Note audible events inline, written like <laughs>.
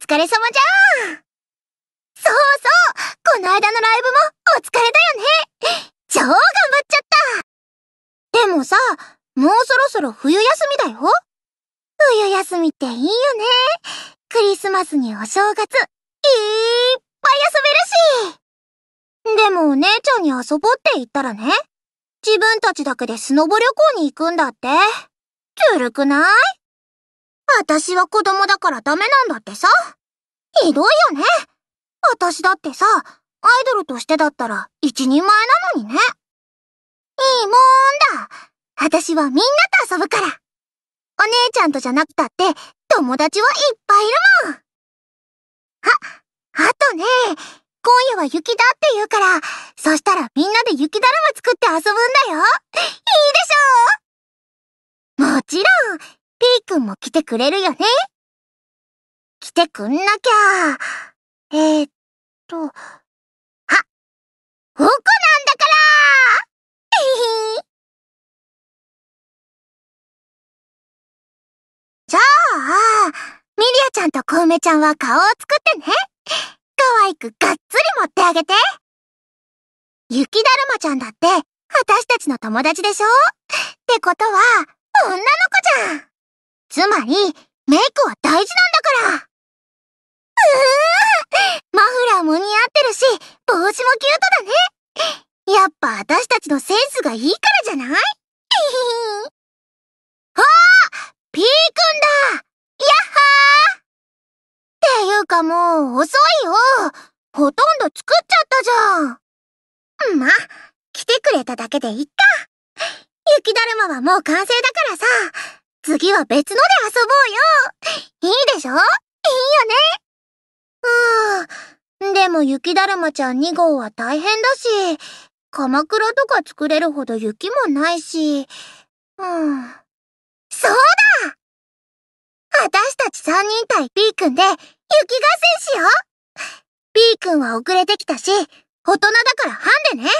疲れ様じゃんそうそうこの間のライブもお疲れだよね超頑張っちゃったでもさ、もうそろそろ冬休みだよ冬休みっていいよねクリスマスにお正月、いっぱい遊べるしでもお姉ちゃんに遊ぼうって言ったらね、自分たちだけでスノボ旅行に行くんだって。ずるくない私は子供だからダメなんだってさ。ひどいよね。私だってさ、アイドルとしてだったら一人前なのにね。いいもんだ。私はみんなと遊ぶから。お姉ちゃんとじゃなくたって友達はいっぱいいるもん。あ、あとね、今夜は雪だって言うから、そしたらみんなで雪だるま作って遊ぶんだよ。P 君も来てくれるよね来てくんなきゃ。えー、っと、あ、僕なんだからへへじゃあ、ミリアちゃんとコウメちゃんは顔を作ってね。可愛くがっつり持ってあげて。雪だるまちゃんだって、私たちの友達でしょってことは、女つまり、メイクは大事なんだからうーマフラーも似合ってるし、帽子もキュートだねやっぱ私たちのセンスがいいからじゃない <laughs> ああピーくんだやっはーっていうかもう遅いよほとんど作っちゃったじゃんま、来てくれただけでいっか雪だるまはもう完成だからさ、次は別ので遊ぼうよいいでしょいいよねうーん、でも雪だるまちゃん2号は大変だし、鎌倉とか作れるほど雪もないし、うん。そうだ私たち3人対 B 君で雪合戦しよう !B 君は遅れてきたし、大人だからハンデね